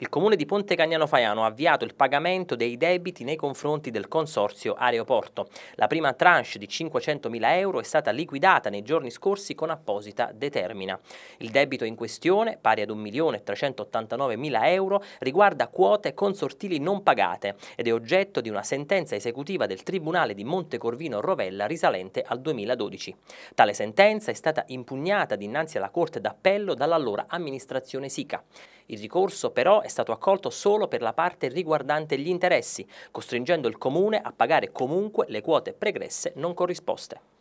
Il comune di Ponte Cagnano Faiano ha avviato il pagamento dei debiti nei confronti del consorzio Aeroporto. La prima tranche di 500.000 euro è stata liquidata nei giorni scorsi con apposita determina. Il debito in questione, pari ad 1.389.000 euro, riguarda quote consortili non pagate ed è oggetto di una sentenza esecutiva del Tribunale di Montecorvino Rovella risalente al 2012. Tale sentenza è stata impugnata dinanzi alla Corte d'Appello dall'allora amministrazione SICA. Il ricorso però è è stato accolto solo per la parte riguardante gli interessi, costringendo il Comune a pagare comunque le quote pregresse non corrisposte.